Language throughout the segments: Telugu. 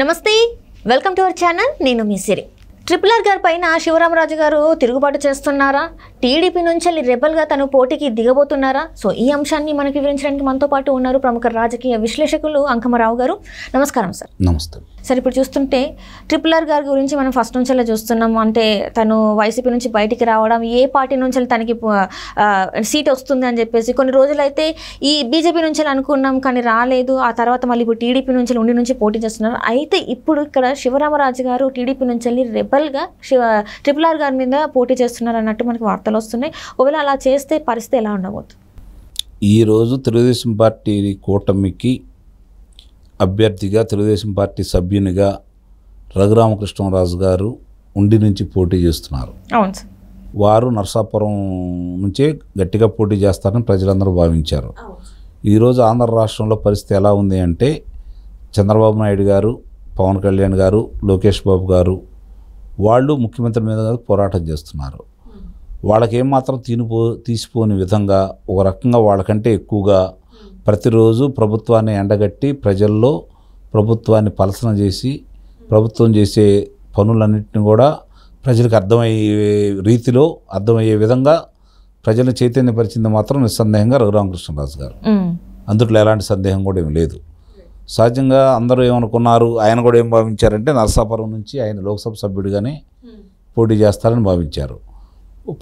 నమస్తే వెల్కమ్ టు అవర్ ఛానల్ నేను మీ సిరి ట్రిపుల్ ఆర్ గారి పైన శివరామరాజు గారు తిరుగుబాటు చేస్తున్నారా టీడీపీ నుంచి రెబల్గా తను పోటీకి దిగబోతున్నారా సో ఈ అంశాన్ని మనకు వివరించడానికి మనతో పాటు ఉన్నారు ప్రముఖ రాజకీయ విశ్లేషకులు అంకమరావు గారు నమస్కారం సార్ నమస్తే సరే ఇప్పుడు చూస్తుంటే ట్రిపుల్ ఆర్ గారి గురించి మనం ఫస్ట్ నుంచి అలా చూస్తున్నాం అంటే తను వైసీపీ నుంచి బయటికి రావడం ఏ పార్టీ నుంచి తనకి సీట్ వస్తుంది అని చెప్పేసి కొన్ని రోజులైతే ఈ బీజేపీ నుంచి అనుకున్నాం కానీ రాలేదు ఆ తర్వాత మళ్ళీ ఇప్పుడు టీడీపీ నుంచి ఉండి నుంచి పోటీ చేస్తున్నారు అయితే ఇప్పుడు ఇక్కడ శివరామరాజు గారు టీడీపీ నుంచి వెళ్ళి రెబల్గా శివ ట్రిపుల్ ఆర్ గారి మీద పోటీ చేస్తున్నారు అన్నట్టు మనకి వార్తలు వస్తున్నాయి ఒకవేళ అలా చేస్తే పరిస్థితి ఎలా ఉండబోతుంది ఈరోజు తెలుగుదేశం పార్టీ కూటమికి అభ్యర్థిగా తెలుగుదేశం పార్టీ సభ్యునిగా రఘురామకృష్ణరాజు గారు ఉండి నుంచి పోటీ చేస్తున్నారు వారు నర్సాపురం నుంచే గట్టిగా పోటీ చేస్తారని ప్రజలందరూ భావించారు ఈరోజు ఆంధ్ర రాష్ట్రంలో పరిస్థితి ఎలా ఉంది అంటే చంద్రబాబు నాయుడు గారు పవన్ కళ్యాణ్ గారు లోకేష్ బాబు గారు వాళ్ళు ముఖ్యమంత్రి మీద పోరాటం చేస్తున్నారు వాళ్ళకేం మాత్రం తీనిపో తీసిపోని విధంగా ఒక రకంగా వాళ్ళకంటే ఎక్కువగా ప్రతిరోజు ప్రభుత్వాన్ని ఎండగట్టి ప్రజల్లో ప్రభుత్వాన్ని పలసన చేసి ప్రభుత్వం చేసే పనులన్నింటినీ కూడా ప్రజలకు అర్థమయ్యే రీతిలో అర్థమయ్యే విధంగా ప్రజలను చైతన్యపరిచింది మాత్రం నిస్సందేహంగా రఘురామకృష్ణరాజు గారు అందుట్లో ఎలాంటి సందేహం కూడా ఏమి లేదు సహజంగా అందరూ ఏమనుకున్నారు ఆయన కూడా ఏం భావించారంటే నరసాపురం నుంచి ఆయన లోక్సభ సభ్యుడిగానే పోటీ చేస్తారని భావించారు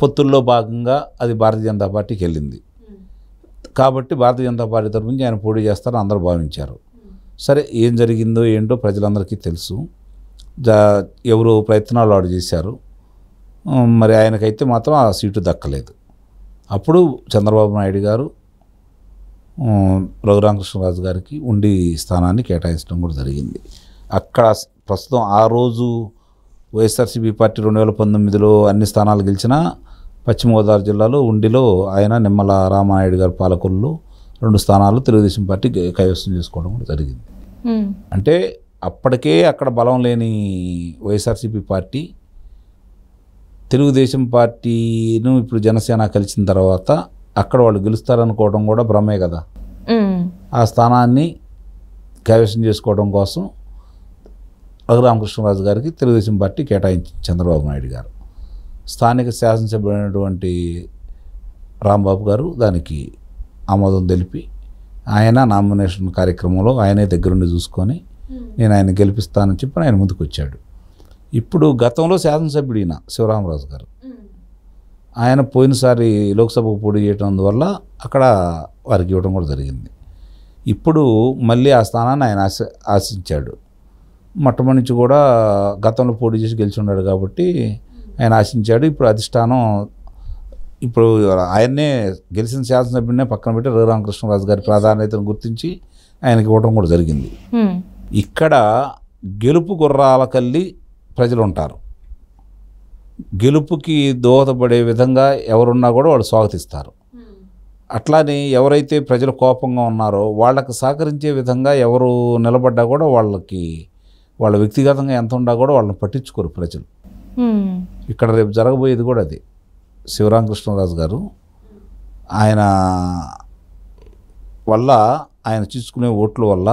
పొత్తుల్లో భాగంగా అది భారతీయ జనతా పార్టీకి వెళ్ళింది కాబట్టి భారతీయ జనతా పార్టీ తరపు నుంచి ఆయన పోటీ చేస్తారని అందరూ భావించారు సరే ఏం జరిగిందో ఏంటో ప్రజలందరికీ తెలుసు జా ఎవరు ప్రయత్నాలు వాడు చేశారు మరి ఆయనకైతే మాత్రం ఆ సీటు దక్కలేదు అప్పుడు చంద్రబాబు నాయుడు గారు రఘురామకృష్ణరాజు గారికి ఉండి స్థానాన్ని కేటాయించడం కూడా జరిగింది అక్కడ ప్రస్తుతం ఆ రోజు వైఎస్ఆర్సీపీ పార్టీ రెండు వేల పంతొమ్మిదిలో అన్ని స్థానాలు గెలిచినా పశ్చిమ గోదావరి జిల్లాలో ఉండిలో ఆయన నిమ్మల రామానాయుడు గారి పాలకుల్లో రెండు స్థానాలు తెలుగుదేశం పార్టీ కైవసం చేసుకోవడం కూడా జరిగింది అంటే అప్పటికే అక్కడ బలం లేని వైఎస్ఆర్సీపీ పార్టీ తెలుగుదేశం పార్టీను ఇప్పుడు జనసేన కలిసిన తర్వాత అక్కడ వాళ్ళు గెలుస్తారనుకోవడం కూడా భ్రమే కదా ఆ స్థానాన్ని కైవసం చేసుకోవడం కోసం రఘురామకృష్ణరాజు గారికి తెలుగుదేశం పార్టీ కేటాయించింది చంద్రబాబు నాయుడు గారు స్థానిక శాసనసభ్యుడైనటువంటి రాంబాబు గారు దానికి ఆమోదం తెలిపి ఆయన నామినేషన్ కార్యక్రమంలో ఆయనే దగ్గరుండి చూసుకొని నేను ఆయన గెలిపిస్తానని చెప్పి ఆయన ముందుకు వచ్చాడు ఇప్పుడు గతంలో శాసనసభ్యుడు ఈయన శివరామరాజు గారు ఆయన పోయినసారి లోక్సభకు పోటీ చేయడం వల్ల అక్కడ వారికి ఇవ్వడం కూడా జరిగింది ఇప్పుడు మళ్ళీ ఆ స్థానాన్ని ఆయన ఆశ ఆశించాడు మొట్టమొదటి నుంచి కూడా గతంలో పోటీ చేసి గెలిచి ఉన్నాడు కాబట్టి ఆయన ఆశించాడు ఇప్పుడు అధిష్టానం ఇప్పుడు ఆయన్నే గెలిచిన శాసనసభ్యుడినే పక్కన పెట్టి రఘురామకృష్ణరాజు గారి ప్రాధాన్యతను గుర్తించి ఆయనకి ఇవ్వడం కూడా జరిగింది ఇక్కడ గెలుపు గుర్రాల కల్లి ప్రజలు ఉంటారు గెలుపుకి దోహదపడే విధంగా ఎవరున్నా కూడా వాళ్ళు స్వాగతిస్తారు అట్లానే ఎవరైతే ప్రజలు కోపంగా ఉన్నారో వాళ్ళకి సహకరించే విధంగా ఎవరు నిలబడ్డా కూడా వాళ్ళకి వాళ్ళ వ్యక్తిగతంగా ఎంత ఉన్నా కూడా వాళ్ళని పట్టించుకోరు ప్రజలు ఇక్కడ రేపు జరగబోయేది కూడా అది శివరామకృష్ణరాజు గారు ఆయన వల్ల ఆయన చూసుకునే ఓట్ల వల్ల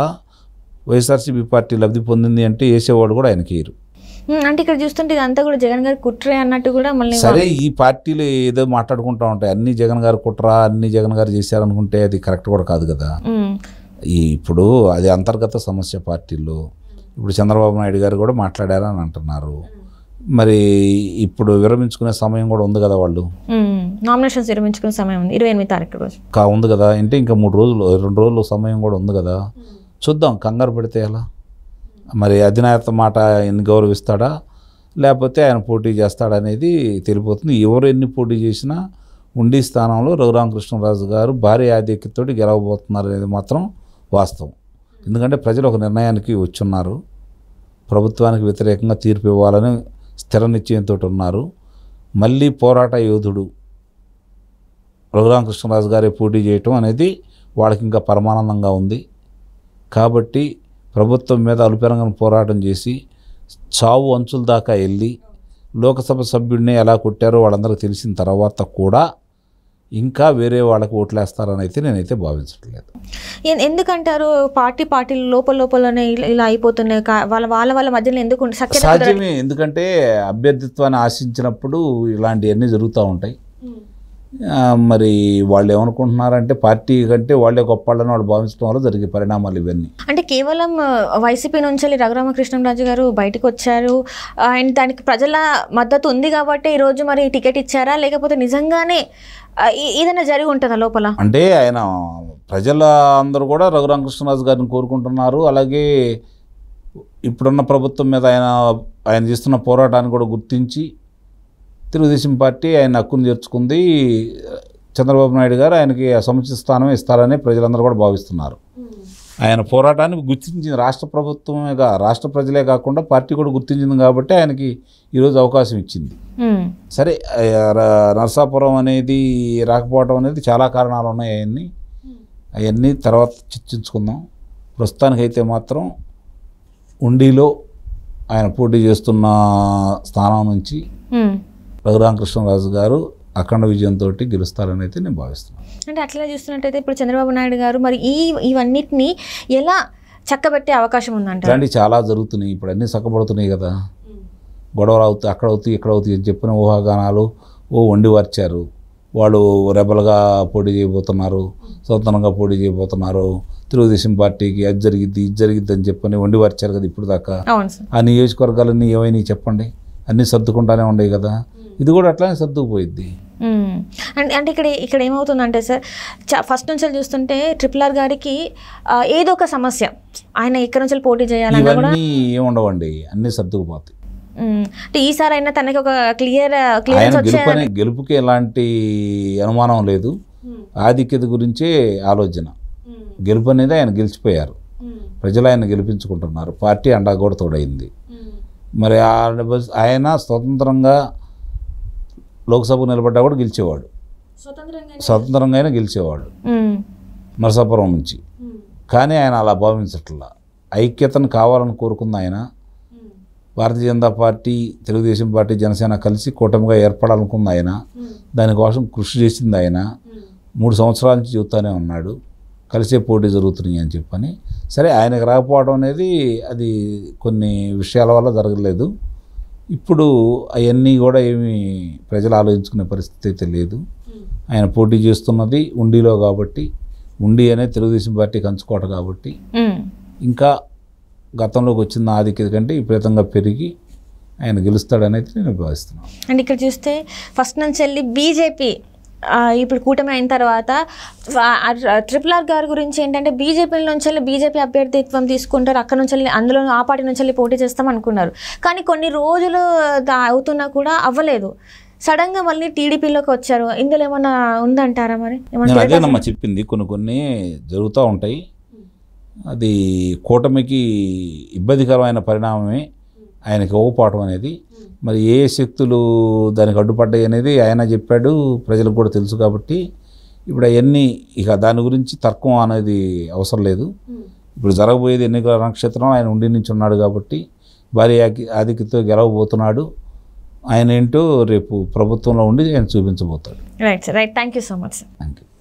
వైఎస్ఆర్సీపీ పార్టీ లబ్ధి పొందింది అంటే వేసేవాడు కూడా ఆయనకి ఇరు అంటే ఇక్కడ చూస్తుంటే ఇదంతా కూడా జగన్ గారు కుట్రే అన్నట్టు కూడా మళ్ళీ సరే ఈ పార్టీలు ఏదో మాట్లాడుకుంటా ఉంటాయి అన్ని జగన్ గారు కుట్ర అన్ని జగన్ గారు చేశారనుకుంటే అది కరెక్ట్ కూడా కాదు కదా ఈ ఇప్పుడు అది అంతర్గత సమస్య పార్టీలు ఇప్పుడు చంద్రబాబు నాయుడు గారు కూడా మాట్లాడారని అంటున్నారు మరి ఇప్పుడు విరమించుకునే సమయం కూడా ఉంది కదా వాళ్ళు నామినేషన్స్ విరమించుకునే సమయం ఉంది ఇరవై ఎనిమిది తారీఖు రోజు కా ఉంది కదా అంటే ఇంకా మూడు రోజులు రెండు రోజులు సమయం కూడా ఉంది కదా చూద్దాం కంగారు పడితే ఎలా మరి అధినాయత మాట ఎన్ని గౌరవిస్తాడా లేకపోతే ఆయన పోటీ చేస్తాడనేది తెలిపోతుంది ఎవరు ఎన్ని పోటీ చేసినా ఉండి స్థానంలో రఘురామకృష్ణరాజు గారు భారీ ఆధిక్యతతో గెలవబోతున్నారు అనేది మాత్రం వాస్తవం ఎందుకంటే ప్రజలు ఒక నిర్ణయానికి వచ్చున్నారు ప్రభుత్వానికి వ్యతిరేకంగా తీర్పు ఇవ్వాలని స్థిర నిశ్చయంతో ఉన్నారు మళ్ళీ పోరాట యోధుడు రఘురామకృష్ణరాజు గారే పోటీ చేయటం అనేది వాళ్ళకి ఇంకా పరమానందంగా ఉంది కాబట్టి ప్రభుత్వం మీద అలుపెరంగం పోరాటం చేసి చావు అంచుల దాకా వెళ్ళి లోకసభ సభ్యుడిని ఎలా కొట్టారో వాళ్ళందరికీ తెలిసిన తర్వాత కూడా ఇంకా వేరే వాళ్ళకు ఓట్లేస్తారని అయితే నేనైతే భావించట్లేదు ఎందుకంటారు పార్టీ పార్టీలు లోపల లోపలనే ఇలా అయిపోతున్నాయి వాళ్ళ వాళ్ళ వాళ్ళ మధ్యలో ఎందుకు సాధ్యమే ఎందుకంటే అభ్యర్థిత్వాన్ని ఆశించినప్పుడు ఇలాంటివన్నీ జరుగుతూ ఉంటాయి మరి వాళ్ళు ఏమనుకుంటున్నారంటే పార్టీ కంటే వాళ్ళే వాళ్ళని వాళ్ళు భావించడం వల్ల జరిగే పరిణామాలు ఇవన్నీ అంటే కేవలం వైసీపీ నుంచి రఘురామకృష్ణరాజు గారు బయటకు వచ్చారు అండ్ దానికి ప్రజల మద్దతు ఉంది కాబట్టి ఈరోజు మరి టికెట్ ఇచ్చారా లేకపోతే నిజంగానే ఏదైనా జరిగి ఉంటుందా లోపల అంటే ఆయన ప్రజల అందరూ కూడా రఘురామకృష్ణరాజు గారిని కోరుకుంటున్నారు అలాగే ఇప్పుడున్న ప్రభుత్వం మీద ఆయన ఆయన చేస్తున్న పోరాటాన్ని కూడా గుర్తించి తెలుగుదేశం పార్టీ ఆయన హక్కును చేర్చుకుంది చంద్రబాబు నాయుడు గారు ఆయనకి సముచిత స్థానం ఇస్తారని ప్రజలందరూ కూడా భావిస్తున్నారు ఆయన పోరాటాన్ని గుర్తించింది రాష్ట్ర ప్రభుత్వమేగా రాష్ట్ర ప్రజలే కాకుండా పార్టీ కూడా గుర్తించింది కాబట్టి ఆయనకి ఈరోజు అవకాశం ఇచ్చింది సరే నర్సాపురం అనేది రాకపోవడం అనేది చాలా కారణాలు ఉన్నాయి అవన్నీ అవన్నీ తర్వాత చర్చించుకుందాం ప్రస్తుతానికైతే మాత్రం ఉండిలో ఆయన పోటీ చేస్తున్న స్థానం నుంచి రఘురామకృష్ణరాజు గారు అఖండ విజయంతో గెలుస్తారని అయితే నేను భావిస్తున్నాను అంటే అట్లా చూస్తున్నట్టయితే ఇప్పుడు చంద్రబాబు నాయుడు గారు మరి ఈ ఇవన్నిటిని ఎలా చక్కబెట్టే అవకాశం ఉందంటే అండి చాలా జరుగుతున్నాయి ఇప్పుడు అన్నీ చక్కబడుతున్నాయి కదా గొడవలు అవుతాయి అక్కడ అవుతాయి ఇక్కడ అవుతాయి అని చెప్పిన ఊహాగానాలు ఓ వండి వార్చారు వాళ్ళు రెబల్గా పోటీ చేయబోతున్నారు స్వతంత్రంగా పోటీ చేయబోతున్నారు తెలుగుదేశం పార్టీకి అది జరిగిద్ది ఇది జరిగిద్ది అని చెప్పని వండి వార్చారు కదా ఇప్పుడు దాకా ఆ నియోజకవర్గాలన్నీ ఏమైనా చెప్పండి అన్నీ సర్దుకుంటానే ఉన్నాయి కదా ఇది కూడా అట్లానే సర్దుకుపోయిద్ది అంటే అంటే ఇక్కడ ఇక్కడ ఏమవుతుందంటే సార్ ఫస్ట్ నుంచి చూస్తుంటే ట్రిపుల్ ఆర్ గారికి ఏదో ఒక సమస్య ఆయన ఇక్కడ నుంచి పోటీ చేయాలని కూడా అన్ని సర్దుకుపోతాయి అంటే ఈసారి అయినా తనకి ఒక క్లియర్ క్లియర్ గెలుపుకి ఎలాంటి అనుమానం లేదు ఆధిక్యత గురించే ఆలోచన గెలుపు అనేది ఆయన గెలిచిపోయారు ప్రజలు ఆయన గెలిపించుకుంటున్నారు పార్టీ అండా కూడా తోడైంది మరి ఆయన స్వతంత్రంగా లోక్సభకు నిలబడ్డా కూడా గెలిచేవాడు స్వతంత్రంగా అయినా గెలిచేవాడు నరసాపురం నుంచి కానీ ఆయన అలా భావించట్లా ఐక్యతను కావాలని కోరుకుంది ఆయన భారతీయ జనతా పార్టీ తెలుగుదేశం పార్టీ జనసేన కలిసి కూటమిగా ఏర్పడాలనుకుంది ఆయన దానికోసం కృషి చేసింది ఆయన మూడు సంవత్సరాల నుంచి చెబుతూనే ఉన్నాడు కలిసే పోటీ జరుగుతున్నాయి అని చెప్పని సరే ఆయనకు రాకపోవడం అనేది అది కొన్ని విషయాల వల్ల జరగలేదు ఇప్పుడు అవన్నీ కూడా ఏమి ప్రజలు ఆలోచించుకునే పరిస్థితి అయితే లేదు ఆయన పోటీ చేస్తున్నది ఉండిలో కాబట్టి ఉండి అనే తెలుగుదేశం పార్టీ కంచుకోట కాబట్టి ఇంకా గతంలోకి వచ్చిన ఆధిక్యత కంటే విపరీతంగా పెరిగి ఆయన గెలుస్తాడనేది నేను భావిస్తున్నాను అండ్ ఇక్కడ చూస్తే ఫస్ట్ నుంచి వెళ్ళి బీజేపీ ఇప్పుడు కూటమి అయిన తర్వాత ట్రిపుల్ ఆర్ గారి గురించి ఏంటంటే బీజేపీ నుంచి వెళ్ళి బీజేపీ అభ్యర్థిత్వం తీసుకుంటారు అక్కడ నుంచి వెళ్ళి అందులో ఆ పార్టీ నుంచి వెళ్ళి పోటీ చేస్తాం అనుకున్నారు కానీ కొన్ని రోజులు అవుతున్నా కూడా అవ్వలేదు సడన్గా మళ్ళీ టీడీపీలోకి వచ్చారు ఇందులో ఏమన్నా ఉందంటారా మరి అదేనమ్మా చెప్పింది కొన్ని కొన్ని జరుగుతూ ఉంటాయి అది కూటమికి ఇబ్బందికరమైన పరిణామమే ఆయనకి ఇవ్వపోవడం అనేది మరి ఏ శక్తులు దానికి అడ్డుపడ్డాయి అనేది ఆయన చెప్పాడు ప్రజలకు కూడా తెలుసు కాబట్టి ఇప్పుడు అవన్నీ ఇక దాని గురించి తర్కం అనేది అవసరం లేదు ఇప్పుడు జరగబోయేది ఎన్నికల నక్షత్రం ఆయన ఉండి నుంచి ఉన్నాడు కాబట్టి భారీ ఆధిక్యతో గెలవబోతున్నాడు ఆయన ఏంటో రేపు ప్రభుత్వంలో ఉండి ఆయన చూపించబోతాడు right sir right thank you so much sir thank you